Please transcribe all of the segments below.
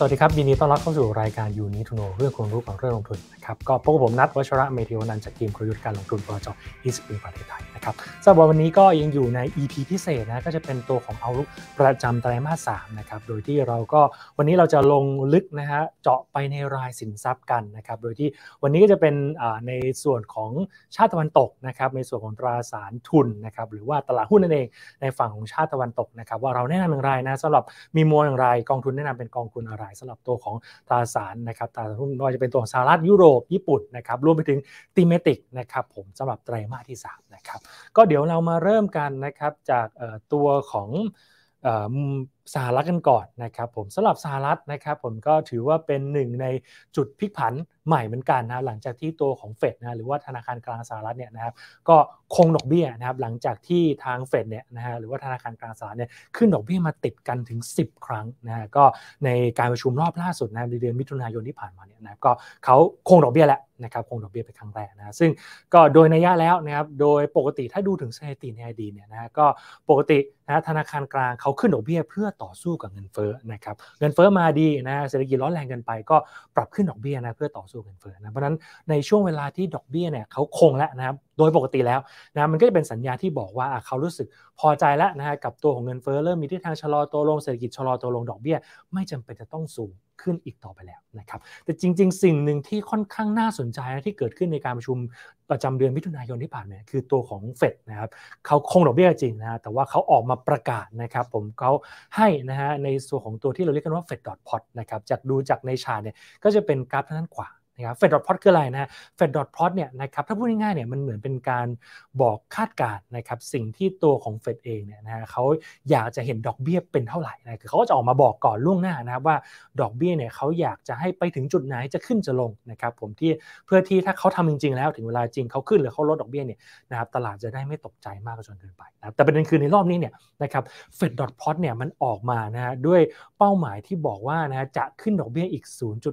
สวัสดีครับยินดีต้อนรับเข้าสู่รายการยูนิทูโนเรื่องความรู้ของเรื่องลงทุนนะครับ ก็พบกับผมนัทวชระเมธิวนันจากทีมครยุทธการลงทุนปจอีสปิงประเทศไทยครับสำหรับวันนี้ก็ยังอยู่ใน EP พิเศษนะ ก็จะเป็นตัวของเอาลุกประจำไตรมาสสามนะครับ โดยที่เราก็วันนี้เราจะลงลึกนะฮะเจาะไปในรายสินทรัพย์กันนะครับ โดยที่วันนี้ก็จะเป็นในส่วนของชาติตะวันตกนะครับ ในส่วนของตราสารทุนนะครับ หรือว่าตลาดหุ้นนั่นเองในฝั่งของชาติตะวันตกนะครับ ว่าเราแนะนำอย่างไรนะสำหรับมีมวลอย่างไร กองทุนแนะนำเป็นกองทุนอะไร สำหรับตัวของตราสารนะครับตราสารหุ้นไม่ว่าจะเป็นตัวของสหรัฐยุโรปญี่ปุ่นนะครับ รวมไปถึงติเมติกนะครับ ผมสำหรับไตรมาสที่ 3 นะครับก็เดี๋ยวเรามาเริ่มกันนะครับจากตัวของสหรัฐกันก่อนนะครับผมสำหรับสหรัฐนะครับผมก็ถือว่าเป็นหนึ่งในจุดพลิกผันใหม่เหมือนกันนะครับหลังจากที่ตัวของเฟดนะหรือว่าธนาคารกลางสหรัฐเนี่ยนะครับ ก็คงดอกเบี้ยนะครับหลังจากที่ทางเฟดเนี่ยนะฮะหรือว่าธนาคารกลางสหรัฐเนี่ยขึ้นดอกเบี้ยมาติดกันถึง 10 ครั้งนะฮะก็ในการประชุมรอบล่าสุดนะในเดือนมิถุนายนที่ผ่านมาเนี่ยนะก็เขาคงดอกเบี้ยแล้วนะครับคงดอกเบี้ยไปครั้งแรกนะซึ่งก็โดยนัยยะแล้วนะครับโดยปกติถ้าดูถึงสถิติในอดีตเนี่ยนะก็ปกตินะธนาคารกลางเขาขึ้นดอกเบี้ยเพื่อต่อสู้กับเงินเฟ้อนะครับเงินเฟ้อมาดีนะเศรษฐกิจร้อนแรงเกินไป ก็ปรับขึ้นดอกเบี้ยนะเพื่อต่อสูู้เงินเฟ้อนะเพราะนั้นในช่วงเวลาที่ดอกเบี้ยเนี่ยเขาคงแล้วนะครับโดยปกติแล้วนะมันก็จะเป็นสัญญาที่บอกว่าเขารู้สึกพอใจแล้วนะฮะกับตัวของเงินเฟ้อเริ่มมีทิศทางชะลอตัวลงเศรษฐกิจชะลอตัวลงดอกเบี้ยไม่จำเป็นจะต้องสูงขึ้นอีกต่อไปแล้วนะครับแต่จริงๆ สิ่งหนึ่งที่ค่อนข้างน่าสนใจนะที่เกิดขึ้นในการประชุมประจำเดือนมิถุนายนที่ผ่านมาคือตัวของเฟดนะครับเขาคงดอกเบี้ยจริงนะแต่ว่าเขาออกมาประกาศนะครับผมเขาให้นะฮะในส่วนของตัวที่เราเรียกกันว่าเฟดดอทพอตนะครับจากดูจากในชาเนี่ยก็จะเป็นกราฟทางด้านขวาะครับเฟดดอทพอตคืออะไรนะเฟดดอทพอตเนี่ยนะครับถ้าพูดง่ายๆเนี่ยมันเหมือนเป็นการบอกคาดการณ์นะครับสิ่งที่ตัวของเฟดเองเนี่ยนะเขาอยากจะเห็นดอกเบี้ยเป็นเท่าไหร่นะคือเขาจะออกมาบอกก่อนล่วงหน้านะครับว่าดอกเบี้ยเนี่ยเขาอยากจะให้ไปถึงจุดไหน จะขึ้นจะลงนะครับผมที่เพื่อที่ถ้าเขาทำจริง ๆ แล้วถึงเวลาจริงเขาขึ้นหรือเขาลดดอกเบี้ยเนี่ยนะครับตลาดจะได้ไม่ตกใจมากจนเกินไปนะแต่ประเด็นคือในรอบนี้เนี่ยนะครับเฟดดอทพอตเนี่ยมันออกมานะฮะด้วยเป้าหมายที่บอกว่านะจะขึ้นดอกเบี้ยอีก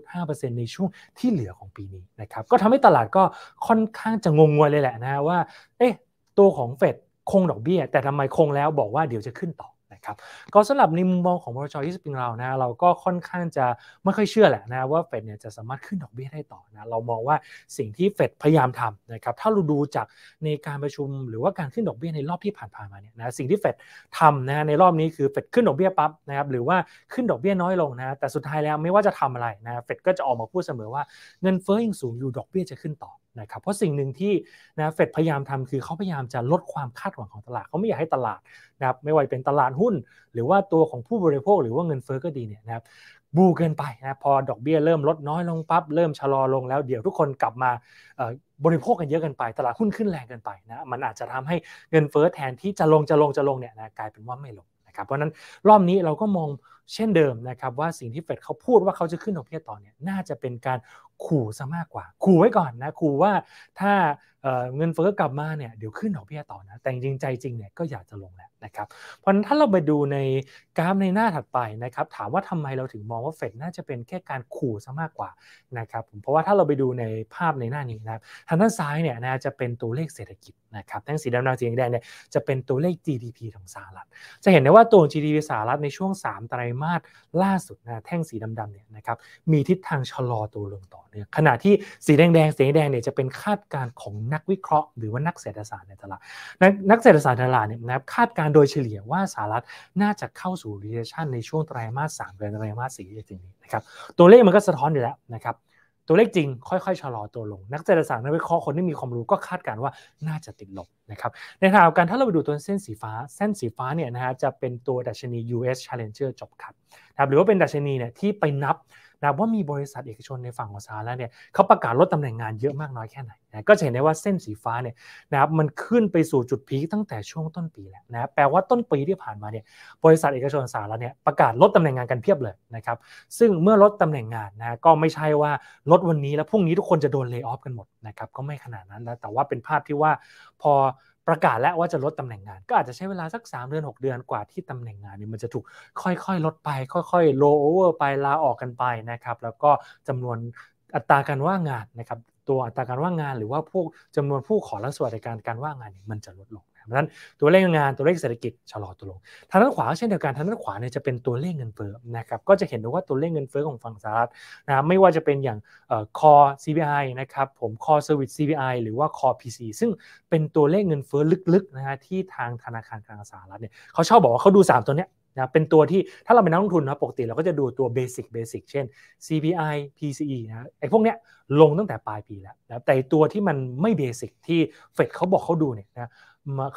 0.5%ในช่วงที่เหลืยวของปีนี้นะครับ ก็ทำให้ตลาดก็ค่อนข้างจะงงงวยเลยแหละนะว่าเอ๊ะตัวของเฟดคงดอกเบี้ย แต่ทำไมคงแล้วบอกว่าเดี๋ยวจะขึ้นต่อครับก็สำหรับในมุมมองของบรจยี่สิบปีเรานะเราก็ค่อนข้างจะไม่ค่อยเชื่อแหละนะว่าเฟดเนี่ยจะสามารถขึ้นดอกเบี้ยได้ต่อนะเรามองว่าสิ่งที่เฟดพยายามทำนะครับถ้าเราดูจากในการประชุมหรือว่าการขึ้นดอกเบี้ยในรอบที่ผ่านๆมาเนี่ยนะสิ่งที่เฟดทำนะในรอบนี้คือเฟดขึ้นดอกเบี้ยปั๊บนะครับหรือว่าขึ้นดอกเบี้ยน้อยลงนะแต่สุดท้ายแล้วไม่ว่าจะทำอะไรนะเฟดก็จะออกมาพูดเสมอว่าเงินเฟ้อยังสูงอยู่ดอกเบี้ยจะขึ้นต่อนะครับเพราะสิ่งหนึ่งที่นะเฟดพยายามทำคือเขาพยายามจะลดความคาดหวังของตลาดเขาไม่อยากให้ตลาดนะครับไม่ว่าเป็นตลาดหุ้น หรือว่าตัวของผู้บริโภคหรือว่าเงินเฟ้อก็ดีเนี่ยนะครับบูเกินไปนะพอดอกเบีย้ยเริ่มลดน้อยลงปับ๊บเริ่มชะลอลง แล้วเดี๋ยวทุกคนกลับมาบริโภคกันเยอะเกินไปตลาดหุ้นขึ้นแรงเกินไปนะมันอาจจะทำให้เงินเฟ้อแทนที่จะลงจะลงจะลงเนี่ยนะกลายเป็นว่าไม่ลงครับเพราะนั้นรอบนี้เราก็มองเช่นเดิมนะครับว่าสิ่งที่เฟดเขาพูดว่าเขาจะขึ้นดอกเบี้ยต่อเนี่ยน่าจะเป็นการขู่ซะมากกว่า ขู่ไว้ก่อนนะขู่ว่าถ้าเงินเฟ้อกลับมาเนี่ยเดี๋ยวขึ้นดอกเบี้ยต่อนะแต่จริงใจจริงเนี่ยก็อยากจะลงแหละะครับเพราะนั้นถ้าเราไปดูในกราฟในหน้าถัดไปนะครับถามว่าทำไมเราถึงมองว่าเฟดน่าจะเป็นแค่การขู่ซะมากกว่านะครับผมเพราะว่าถ้าเราไปดูในภาพในหน้านี้นะครับทางด้านซ้ายเนี่ยนะจะเป็นตัวเลขเศรษฐกิจนะครับทั้งสีดำดำสีแดงเนี่ยจะเป็นตัวเลข GDP ของสหรัฐ จะเห็นได้ว่าตัว GDP สหรัฐในช่วง3ไตรมาสล่าสุดนะแท่งสีดำๆเนี่ยนะครับมีทิศทางชะลอตัวลงต่อเนื่องขณะที่สีแดงแดงสีแดงเนี่ยจะเป็นคาดการณ์ของนักวิเคราะห์หรือว่านักเศรษฐศาสตร์ในตลาดนักเศรษฐศาสตร์ตลาดเนี่ยนะครับคาดการโดยเฉลี่ยว่าสหรัฐน่าจะเข้าสู่ recession ในช่วงไตรมาสสามือไตรมาสสี่จริงๆนะครับ ตัวเลขมันก็สะท้อนอยู่แล้วนะครับ ตัวเลขจริงค่อยๆ ชะลอตัวลง นักเศรษฐศาสตร์นักวิเคราะห์คนที่มีความรู้ก็คาดการณ์ว่าน่าจะติดลบนะครับ ในทางการถ้าเราไปดูตัวเส้นสีฟ้าเส้นสีฟ้าเนี่ยนะฮะจะเป็นตัวดัชนี US Challenger จบข c ดนะครับหรือว่าเป็นดัชนีเนี่ยที่ไปนับนะว่ามีบริษัทเอกชนในฝั่งของสหรัฐเนี่ยเขาประกาศลดตำแหน่งงานเยอะมากน้อยแค่ไหนนะก็จะเห็นได้ว่าเส้นสีฟ้าเนี่ยนะครับมันขึ้นไปสู่จุดพีคตั้งแต่ช่วงต้นปีแล้วนะแปลว่าต้นปีที่ผ่านมาเนี่ยบริษัทเอกชนสหรัฐเนี่ยประกาศลดตำแหน่งงานกันเพียบเลยนะครับซึ่งเมื่อลดตำแหน่งงานนะก็ไม่ใช่ว่าลดวันนี้แล้วพรุ่งนี้ทุกคนจะโดนเลิกออฟกันหมดนะครับก็ไม่ขนาดนั้นนะแต่ว่าเป็นภาพที่ว่าพอประกาศแล้วว่าจะลดตำแหน่งงาน ก็อาจจะใช้เวลาสัก3เดือน 6 เดือนกว่าที่ตำแหน่งงานนี่มันจะถูกค่อยๆลดไป ค่อยๆโลเวอร์ไปลาออกกันไปนะครับแล้วก็จำนวนอัตราการว่างงานนะครับตัวอัตราการว่างงานหรือว่าพวกจำนวนผู้ขอรับสวัสดิการการว่างงานนี่มันจะลดลงพราะฉะนั้นตัวเลขงานตัวเลขเศรษฐกิจชะลอตัวลง ทางด้านขวาเช่นเดียวกันทางด้านขวาเนี่ยจะเป็นตัวเลขเงินเฟ้อนะครับก็จะเห็นได้ว่าตัวเลขเงินเฟ้อของฝั่งสหรัฐนะไม่ว่าจะเป็นอย่างคอ CPI นะครับผมคอ Service CPI หรือว่าคอ PC ซึ่งเป็นตัวเลขเงินเฟ้อลึกๆนะฮะที่ทางธนาคารกลางสหรัฐเนี่ยเขาชอบบอกว่าเขาดู 3 ตัวเนี้ยนะเป็นตัวที่ถ้าเราเป็นนักลงทุนนะปกติเราก็จะดูตัวเบสิกเบสิกเช่น CPI PCE นะไอ้พวกเนี้ยลงตั้งแต่ปลายปีแล้วนะแต่ตัวที่มันไม่เบสิกที่เฟดเขาบอกเขาดูเนี่ยนะ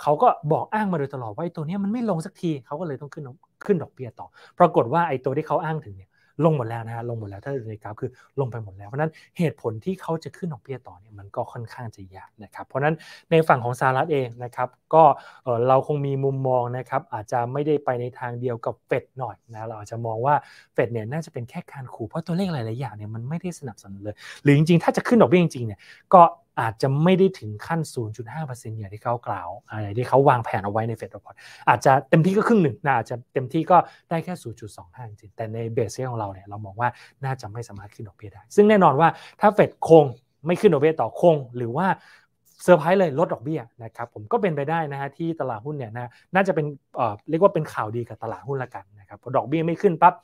เขาก็บอกอ้างมาโดยตลอดว่าไอ้ตัวนี้มันไม่ลงสักทีเขาก็เลยต้องขึ้นขึ้นดอกเบี้ยต่อปรากฏว่าไอ้ตัวที่เขาอ้างถึงเนี่ยลงหมดแล้วนะฮะลงหมดแล้วถ้าดูในกราฟคือลงไปหมดแล้ว เพราะนั้นเหตุผลที่เขาจะขึ้นดอกเบี้ยต่อเนี่ยมันก็ค่อนข้างจะยากนะครับเพราะนั้นในฝั่งของสหรัฐเองนะครับก็เราคงมีมุมมองนะครับอาจจะไม่ได้ไปในทางเดียวกับเฟดหน่อยนะเราอาจจะมองว่าเฟดเนี่ยน่าจะเป็นแค่การขู่เพราะตัวเลขหลาย ๆ อย่างเนี่ยมันไม่ได้สนับสนุนเลยหรือจริง ๆ ถ้าจะขึ้นดอกเบี้ยจริงๆเนี่ยก็อาจจะไม่ได้ถึงขั้น 0.5%อย่างที่เขากล่าวอะไรที่เขาวางแผนเอาไว้ในเฟดอพอร์ตอาจจะเต็มที่ก็ครึ่งหนึ่งนะอาจจะเต็มที่ก็ได้แค่ 0.25จริงแต่ในเบสเซของเราเนี่ย เรามองว่าน่าจะไม่สามารถขึ้นดอกเบี้ยได้ ซึ่งแน่นอนว่าถ้าเฟดคงไม่ขึ้นดอกเบี้ยต่อคง หรือว่าเซอร์ไพรส์เลยลดดอกเบี้ยนะครับผม ก็เป็นไปได้นะฮะที่ตลาดหุ้นเนี่ยนะน่าจะเป็นเรียกว่าเป็นข่าวดีกับตลาดหุ้นละกันนะครับพอดอกเบี้ยไม่ขึ้นปั๊บ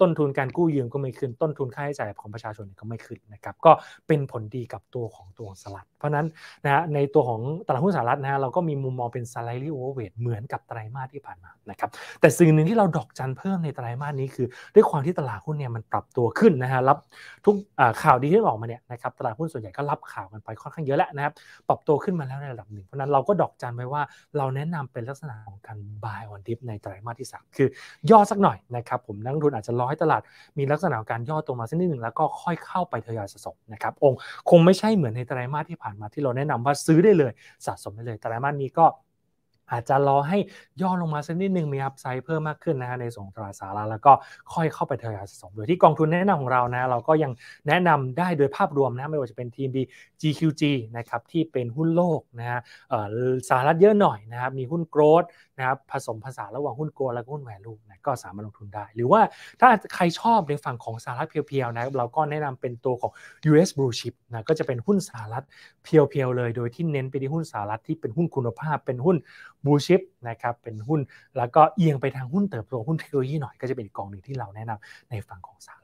ต้นทุนการกู้ยืมก็ไม่ขึ้นต้นทุนค่าใช้จ่ายของประชาชนก็ไม่ขึ้นนะครับก็เป็นผลดีกับตัวของตัวสลัดเพราะนั้นนะฮะในตัวของตลาดหุ้นสหรัฐนะฮะเราก็มีมุมมองเป็น salary overweight เหมือนกับไตรมาสที่ผ่านมานะครับแต่สิ่งหนึ่งที่เราดอกจันเพิ่มในไตรมาสนี้คือด้วยความที่ตลาดหุ้นเนี่ยมันปรับตัวขึ้นนะฮะรับทุกข่าวดีที่ออกมาเนี่ยนะครับตลาดหุ้นส่วนใหญ่ก็รับข่าวกันไปค่อนข้างเยอะแล้วนะครับปรับตัวขึ้นมาแล้วในระดับหนึ่ง เพราะนั้นเราก็ดอกจันไว้ว่าเราแนะนำเป็นลักษณะของการ buy on dip ในไตรมาสที่3คือย่อสักหน่อยนะครับผมนักทุนอาจจะรอให้ตลาดมีลักษณะการย่อตัวมาสักนิดหนึ่งแล้วก็ค่อยเข้าไปทยอยสะสมนะครับองค์คงไม่ใช่เหมือนในไตรมาสที่ผ่านมาที่เราแนะนำว่าซื้อได้เลยสะสมได้เลยไตรมาสนี้ก็ อาจจะรอให้ย่อลงมาสักนิดหนึ่งมีอัพไซด์เพิ่มมากขึ้นนะฮะในส่งตราสาราแล้วก็ค่อยเข้าไปทยอยสะสมโดยที่กองทุนแนะนำของเรานะเราก็ยังแนะนำได้โดยภาพรวมนะไม่ว่าจะเป็นทีมี GQG นะครับที่เป็นหุ้นโลกนะฮะสหรัฐเยอะหน่อยนะครับมีหุ้นโกรดนะครับผสมผสานระหว่างหุ้นโกลและหุ้นแหวลูนะก็สามารถลงทุนได้ หรือว่า ถ้าใครชอบในฝั่งของสหรัฐเพียวๆนะเราก็แนะนำเป็นตัวของ US Blue Chip นะก็จะเป็นหุ้นสหรัฐเพียวๆเลยโดยที่เน้นไปที่หุ้นสหรัฐที่เป็นหุ้นคุณภาพเป็นหุ้น Blue Chip นะครับเป็นหุ้นแล้วก็เอียงไปทางหุ้นเติบโตหุ้นเทคโนโลยีหน่อยก็จะเป็นกองหนึ่งที่เราแนะนำในฝั่งของสหรัฐ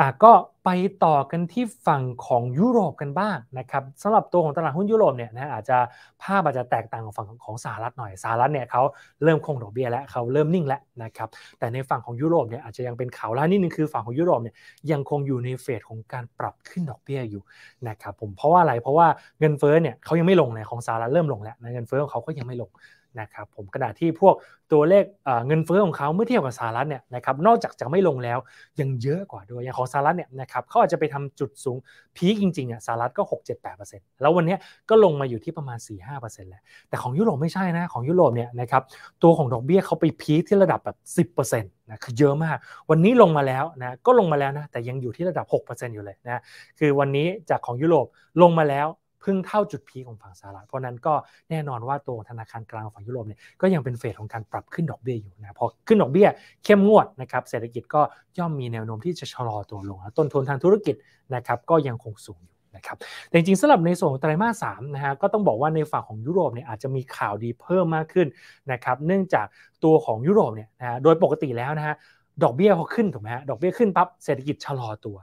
อ่ะก็ไปต่อกันที่ฝั่งของยุโรปกันบ้างนะครับสำหรับตัวของตลาดหุ้นยุโรปเนี่ยนะอาจจะภาพอาจจะแตกต่างของฝั่งของสหรัฐหน่อยสหรัฐเนี่ยเขาเริ่มคงดอกเบี้ยแล้วเขาเริ่มนิ่งแล้วนะครับแต่ในฝั่งของยุโรปเนี่ยอาจจะยังเป็นข่าวล่านิดนึง คือฝั่งของยุโรปเนี่ยยังคงอยู่ในเฟสของการปรับขึ้นดอกเบี้ยอยู่นะครับผมเพราะว่าอะไรเพราะว่าเงินเฟ้อเนี่ยเขายังไม่ลงเลยของสหรัฐเริ่มลงแล้วเงินเฟ้อของเขาก็ยังไม่ลงนะครับผมขณะที่พวกตัวเลขเงินเฟ้อของเขาเมื่อเทียบกับสหรัฐเนี่ยนะครับนอกจากจะไม่ลงแล้วยังเยอะกว่าด้วยอย่างของสหรัฐเนี่ยนะครับเขาอาจจะไปทำจุดสูงพีคจริงๆเนี่ยสหรัฐก็ 6 7 8แล้ววันนี้ก็ลงมาอยู่ที่ประมาณ 4 5แล้วแต่ของยุโรปไม่ใช่นะของยุโรปเนี่ยนะครับตัวของดอกเบีย้ยเขาไปพีคที่ระดับแบบ10%นะคือเยอะมาก วันนี้ลงมาแล้วนะก็ลงมาแล้วนะแต่ยังอยู่ที่ระดับ 6%อยู่เลยนะคือวันนี้จากของยุโรปลงมาแล้วรึ่งเท่าจุดพีของฝั่งสหรัฐเพราะนั้นก็แน่นอนว่าตัวธนาคารกลางฝั่งยุโรปเนี่ยก็ยังเป็นเฟสของการปรับขึ้นดอกเบี้ยอยู่นะพอขึ้นดอกเบี้ยเข้มงวดนะครับเศรษฐกิจก็ย่อมมีแนวโน้มที่จะชะลอตัวลงต้นทุนทางธุรกิจนะครับก็ยังคงสูงอยู่นะครับแต่จริงๆสำหรับในส่วนของไตรมาสสามนะฮะก็ต้องบอกว่าในฝั่งของยุโรปเนี่ยอาจจะมีข่าวดีเพิ่มมากขึ้นนะครับเนื่องจากตัวของยุโรปเนี่ยนะโดยปกติแล้วนะฮะดอกเบี้ยพอขึ้นถูกไหมฮะดอกเบี้ยขึ้นปั๊บเศรษฐกิจชะลอตัว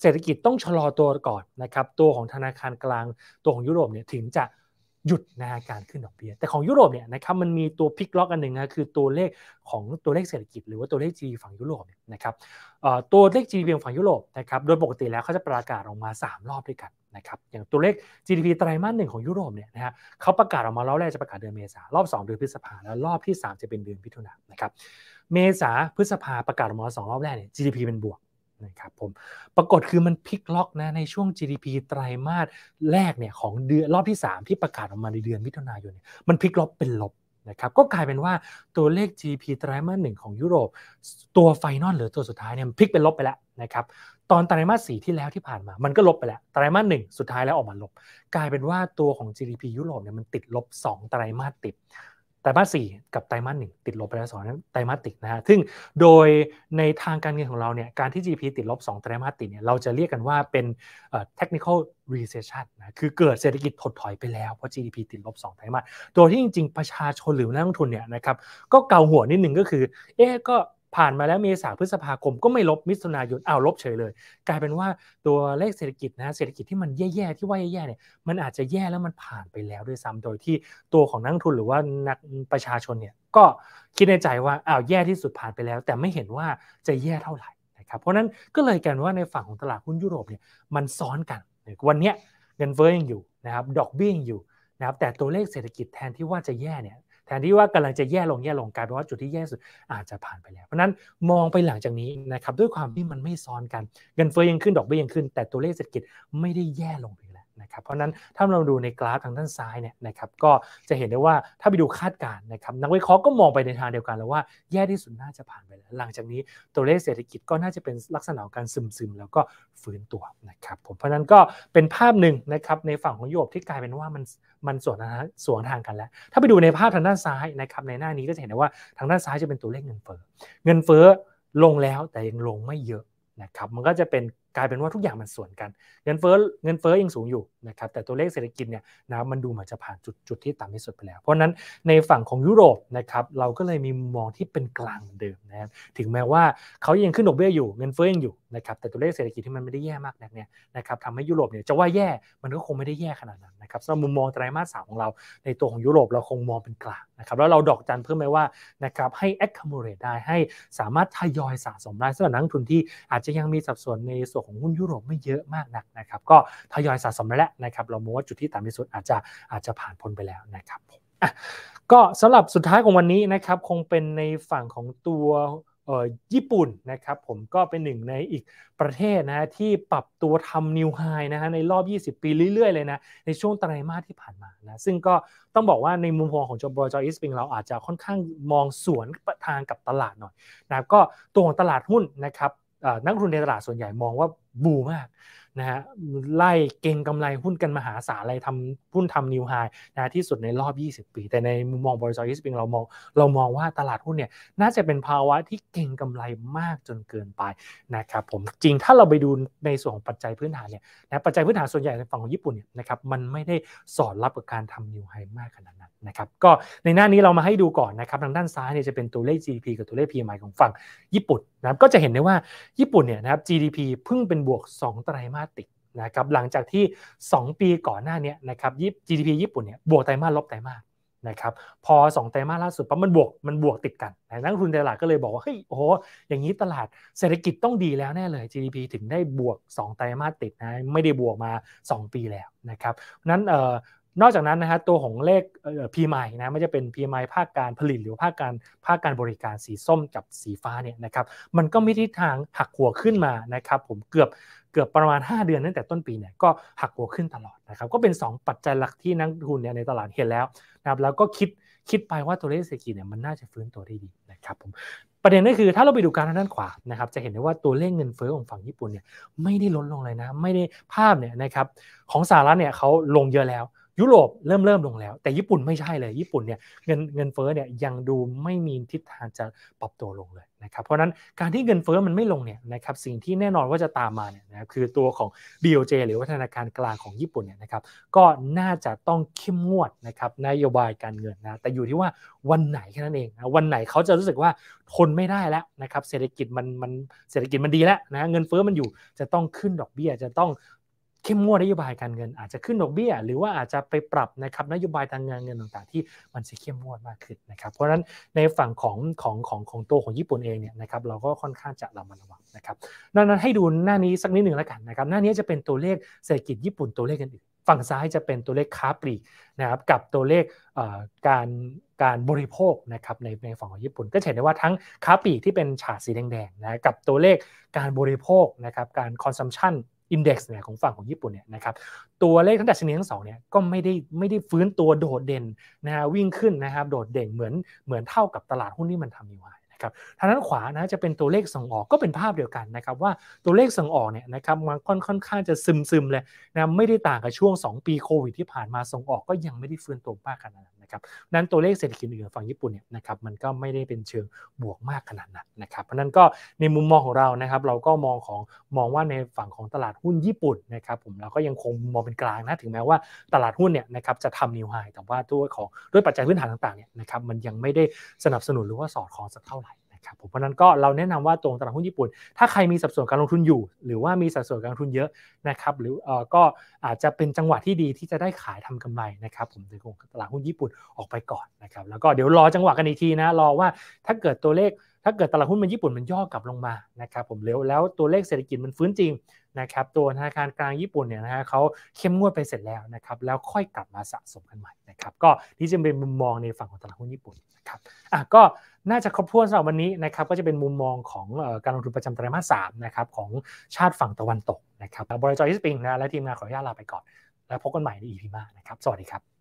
เศรษฐกิจต้องชะลอตัวก่อนนะครับตัวของธนาคารกลางตัวของยุโรปเนี่ยถึงจะหยุดนาการขึ้นดอกเบี้ยแต่ของยุโรปเนี่ยนะครับมันมีตัวพลิกล็อกอันหนึ่งนะคือตัวเลขของตัวเลขเศรษฐกิจหรือว่าตัวเลข g ีฝั่งยุโรปนะครับตัวเลข g พีฝั่งยุโรปนะครับโดยปกติแล้วเขาจะประกาศออกมา 3 รอบด้วยกันนะครับอย่างตัวเลข GDP ไตรมาสหนึ่งของยุโรปเนี่ยนะฮะเขาประกาศออกมารอบแรกจะประกาศเดือนเมษารอบ2เดือนพฤษภาแล้วรอบที่ 3 จะเป็นเดือนพิถุนายนนะครับเมษาพฤษภาประกาศออกมาสองรอบแรกเนี่ย GDP เป็นบวกนะครับผม ปรากฏคือมันพลิกล็อกนะในช่วง GDP ไตรามาสแรกเนี่ยของเดือนรอบที่ 3 ที่ประกาศออกมาในเดือนมิถุนายนมันพลิกล็อกเป็นลบนะครับก็กลายเป็นว่าตัวเลข GDP ไตรามาสหนึ่งของยุโรป ตัวไฟนอลหรือตัวสุดท้ายเนี่ยพลิกเป็นลบไปแล้วนะครับตอนไตรามาสสีที่แล้วที่ผ่านมา มันก็ลบไปแล้วไตรามาสหนึ่งสุดท้ายแล้วออกมาลบ กลายเป็นว่าตัวของ GDP ยุโรปเนี่ยมันติดลบ 2 ไตรามาสติดตรมาสี่กับไตรมาสหนึ่งติดลบไปแล้วสองนั้นไตรมาสติดนะฮะ ซึ่งโดยในทางการเงินของเราเนี่ย การที่ GDP ติดลบ 2ไตรมาสติดเนี่ยเราจะเรียกกันว่าเป็น technical recession นะ คือเกิดเศรษฐกิจถดถอยไปแล้วเพราะ GDP ติดลบ 2ไตรมาสโดยที่จริงๆ ประชาชนหรือนักลงทุนเนี่ยนะครับ ก็เกาหัวนิดนึงก็คือ เอ๊ะ ก็ผ่านมาแล้วมีสาพฤษภาคม ก็ไม่ลบมิถุนายนอ้าวลบเฉยเลย กลายเป็นว่าตัวเลขเศรษฐกิจนะเศรษฐกิจที่มันแย่ ๆ ที่ว่าแย่ๆเนี่ยมันอาจจะแย่แล้วมันผ่านไปแล้วด้วยซ้ำโดยที่ตัวของนักทุนหรือว่านักประชาชนเนี่ยก็คิดในใจว่าอ้าวแย่ที่สุดผ่านไปแล้ว แต่ไม่เห็นว่าจะแย่เท่าไหร่นะครับเพราะนั้นก็เลยกันว่าในฝั่งของตลาดหุ้นยุโรปเนี่ยมันซ้อนกันวันนี้เงินเฟ้อยังอยู่นะครับดอกเบี้ยยังอยู่นะครับแต่ตัวเลขเศรษฐกิจแทนที่ว่าจะแย่เนี่ยแทนที่ว่ากำลังจะแย่ลงแย่ลงกลายเป็นว่าจุดที่แย่สุดอาจจะผ่านไปแล้ว เพราะนั้นมองไปหลังจากนี้นะครับด้วยความที่มันไม่ซ้อนกันเงินเฟ้อยังขึ้นดอกเบี้ยยังขึ้น แต่ตัวเลขเศรษฐกิจไม่ได้แย่ลงเนะครับเพราะนั้นถ้าเราดูในกราฟทางด้านซ้ายเนี่ยนะครับก็จะเห็นได้ว่าถ้าไปดูคาดการณ์นะครับนักวิเคราะห์ก็มองไปในทางเดียวกันแล้วว่าแย่ที่สุดน่าจะผ่านไปแล้วหลังจากนี้ตัวเลขเศรษฐกิจก็น่าจะเป็นลักษณะการซึมๆแล้วก็ฟื้นตัวนะครับผมเพราะนั้นก็เป็นภาพหนึ่งนะครับในฝั่งของโยบที่กลายเป็นว่ามันมันสวนสวนทางกันแล้ว ถ้าไปดูในภาพทางด้านซ้ายนะครับในหน้านี้ก็จะเห็นได้ว่าทางด้านซ้ายจะเป็นตัวเลขเงินเฟ้อเงินเฟ้อลงแล้วแต่ยังลงไม่เยอะนะครับมันก็จะเป็นกลายเป็นว่าทุกอย่างมันส่วนกันเงินเฟ้อเงินเฟ้อยังสูงอยู่นะครับแต่ตัวเลขเศรษฐกิจเนี่ยนะมันดูเหมือนจะผ่านจุดจุดที่ต่ำที่สุดไปแล้ว เพราะนั้นในฝั่งของยุโรปนะครับเราก็เลยมีมุมมองที่เป็นกลางเดิมนะถึงแม้ว่าเขายังขึ้นดอกเบี้ยอยู่เงินเฟ้อยังอยู่นะครับแต่ตัวเลขเศรษฐกิจที่มันไม่ได้แย่มากนักเนี่ยนะครับทำให้ยุโรปเนี่ยจะว่าแย่มันก็คงไม่ได้แย่ขนาดนั้นนะครับสำหรับมุมมองไตรมาสสามของเรา ในตัวของยุโรปเราคงมองเป็นกลางนะครับแล้วเราดอกจันเพิ่มไหมว่านะครับให้ accumulate ได้ให้สามารถทยอยสะสมได้สำหรับนักทุนที่อาจจะยังมีสัดส่วนในส่วนของหุ้นยุโรปไม่เยอะมากนักนะครับก็ทยอยสะสมแล้วนะครับ เรามองว่าจุดที่ต่ำที่สุดอาจจะอาจจะผ่านพ้นไปแล้วนะครับ ก็สำหรับสุดท้ายของวันนี้นะครับ คงเป็นในฝั่งของตัวญี่ปุ่นนะครับ ผมก็เป็นหนึ่งในอีกประเทศนะที่ปรับตัวทำนิวไฮนะฮะในรอบ 20 ปีเรื่อยๆเลยนะในช่วงไตรมาสที่ผ่านมานะซึ่งก็ต้องบอกว่าในมุมมองของจอบจออิสปิงเราอาจจะค่อนข้างมองสวนทางกับตลาดหน่อยนะก็ตัวของตลาดหุ้นนะครับนักทุนในตลาดส่วนใหญ่มองว่าบูมากนะฮะไล่เก่งกำไรหุ้นกันมหาศาลอะไรทำหุ้นทำนิวไฮนะที่สุดในรอบ 20 ปี แต่ในมุมมองบริษัทยีสปีเรามองเรามองว่าตลาดหุ้นเนี่ยน่าจะเป็นภาวะที่เก่งกำไรมากจนเกินไปนะครับผมจริงถ้าเราไปดูในส่วนของปัจจัยพื้นฐานเนี่ยนะปัจจัยพื้นฐานส่วนใหญ่ในฝั่งของญี่ปุ่นเนี่ยนะครับมันไม่ได้สอดรับกับการทำนิวไฮมากขนาดนั้นนะครับก็ในหน้านี้เรามาให้ดูก่อนนะครับทางด้านซ้ายเนี่ยจะเป็นตัวเลข GDP กับตัวเลข PMI ของฝั่งญี่ปุ่นนะครับก็จะเห็นได้ว่าญี่ปุ่นเนี่ยนะครับ GDP เพิ่งเป็นบวก2ไตรมาสติดนะครับหลังจากที่ 2 ปีก่อนหน้านี้นะครับ GDP ญี่ปุ่นเนี่ยบวกไตรมาสลบไตรมาสนะครับพอ2ไตรมาสล่าสุดปั๊บมันบวกมันบวกติดกันนักงทุนตลาดก็เลยบอกว่าเฮ้ยโอ้อย่างนี้ตลาดเศรษฐกิจต้องดีแล้วแน่เลย GDP ถึงได้บวก 2 ไตรมาสติดนะไม่ได้บวกมา 2 ปีแล้วนะครับนั้นเนอกจากนั้นนะฮะตัวของเลขพีไมนะไม่จะเป็นพีไมภาคการผลิตหรือภาคการภาคการบริการสีส้มกับสีฟ้าเนี่ยนะครับมันก็มีทิศทางหักหัวขึ้นมานะครับ ผมเกือบเกือบประมาณ 5 เดือนตั้งแต่ต้นปีเนี่ยก็หักหัวขึ้นตลอดนะครับก็เป็น 2 ปัจจัยหลักที่นักทุนเนี่ยในตลาดเห็นแล้วนะครับแล้วก็คิดคิดไปว่าตัวเลขเศรษฐกิจเนี่ยมันน่าจะฟื้นตัวได้ดีนะครับผมประเด็นก็คือถ้าเราไปดูการทางด้านขวานะครับจะเห็นได้ว่าตัวเลขเงินเฟ้อของฝั่งญี่ปุ่นเนี่ยไม่ได้ลดลงเลยนะไม่ได้ภาพเนี่ยนะครับของสหรัฐเนี่ยเขาลงเยอะแล้วยุโรปเริ่มเริ่มลงแล้ว แต่ญี่ปุ่นไม่ใช่เลย ญี่ปุ่นเนี่ยเงินเงินเฟ้อเนี่ยยังดูไม่มีทิศทางจะปรับตัวลงเลยนะครับเพราะนั้นการที่เงินเฟ้อมันไม่ลงเนี่ยนะครับสิ่งที่แน่นอนว่าจะตามมาเนี่ยนะครับคือตัวของ BOJ หรือว่าธนาคารกลางของญี่ปุ่นเนี่ยนะครับก็น่าจะต้องเข้มงวดนะครับนโยบายการเงินนะแต่อยู่ที่ว่าวันไหนแค่นั้นเองนะวันไหนเขาจะรู้สึกว่าทนไม่ได้แล้วนะครับเศรษฐกิจมันมันเศรษฐกิจมันดีแล้วนะเงินเฟ้อมันอยู่จะต้องขึ้นดอกเบี้ยจะต้องเข้มงวดนโยบายการเงินอาจจะขึ้นดอกเบี้ย หรือว่าอาจจะไปปรับนะครับนโยบายทางการเงินต่าง ๆที่มันจะเข้มงวดมากขึ้นนะครับเพราะฉะนั้นในฝั่งของของของของตัวของญี่ปุ่นเองเนี่ยนะครับเราก็ค่อนข้างจะระมัดระวังนะครับนั้นให้ดูหน้านี้สักนิดหนึ่งแล้วกันนะครับหน้านี้จะเป็นตัวเลขเศรษฐกิจญี่ปุ่นตัวเลขอื่นฝั่งซ้ายจะเป็นตัวเลขค้าปลีกนะครับกับตัวเลขการการบริโภคนะครับในในฝั่งของญี่ปุ่นก็เห็นได้ว่าทั้งค้าปลีกที่เป็นฉากสีแดงๆนะกับตัวเลขการบริโภคนะครับการคอนซัมชันอินเด็กซ์เนี่ยของฝั่งของญี่ปุ่นเนี่ยนะครับตัวเลขทั้งดัชนีทั้งสองเนี่ยก็ไม่ได้ไม่ได้ฟื้นตัวโดดเด่นนะฮะวิ่งขึ้นนะครับโดดเด่นเหมือนเหมือนเท่ากับตลาดหุ้นที่มันทำนิวไนนะครับทางด้านขวานะจะเป็นตัวเลขส่งออกก็เป็นภาพเดียวกันนะครับว่าตัวเลขส่งออกเนี่ยนะครับมันค่อนค่อนข้างจะซึมซึมเลยนะไม่ได้ต่างกับช่วง 2 ปีโควิดที่ผ่านมาส่งออกก็ยังไม่ได้ฟื้นตัวมากขนาดนั้นนะครับนั้นตัวเลขเศรษฐกิจอื่นฝั่งญี่ปุ่นเนี่ยนะครับมันก็ไม่ได้เป็นเชิงบวกมากขนาดนั้นนะครับเพราะนั้นก็ในมุมมองของเรานะครับเราก็มองของมองว่าในฝั่งของตลาดหุ้นญี่ปุ่นนะครับผมเราก็ยังคงมองเป็นกลางนะถึงแม้ว่าตลาดหุ้นเนี่ยนะครับจะทำนิวไฮแต่ว่าด้วยของด้วยปัจจัยพื้นฐานต่างๆเนี่ยนะครับมันยังไม่ได้สนับสนุนหรือว่าสอดคล้องสักเท่าไหร่ครับผมเพราะนั้นก็เราแนะนำว่าตรงตลาดหุ้นญี่ปุ่น ถ้าใครมีสัดส่วนการลงทุนอยู่ หรือว่ามีสัดส่วนการลงทุนเยอะนะครับหรือเออก็อาจจะเป็นจังหวะที่ดีที่จะได้ขายทำกำไรนะครับผมในตลาดหุ้นญี่ปุ่นออกไปก่อนนะครับแล้วก็เดี๋ยวรอจังหวะกันอีกทีนะรอว่าถ้าเกิดตัวเลขถ้าเกิดตลาดหุ้นมันญี่ปุ่นมันย่อกลับลงมานะครับ ผมเร็วแล้วตัวเลขเศรษฐกิจมันฟื้นจริงนะครับตัวธนาคารกลางญี่ปุ่นเนี่ยนะฮะเขาเข้มงวดไปเสร็จแล้วนะครับแล้วค่อยกลับมาสะสมกันใหม่นะครับก็นี่จะเป็นมุมมองในฝั่งของตลาดหุ้นญี่ปุ่นนะครับอ่ะก็น่าจะครบถ้วนสำหรับวันนี้นะครับก็จะเป็นมุมมองของการลงทุนประจำไตรมาสสามนะครับของชาติฝั่งตะวันตกนะครับบริจอยสปริงนะและทีมงานขออนุญาตลาไปก่อนแล้วพบกันใหม่ในอีพีหน้านะครับสวัสดีครับ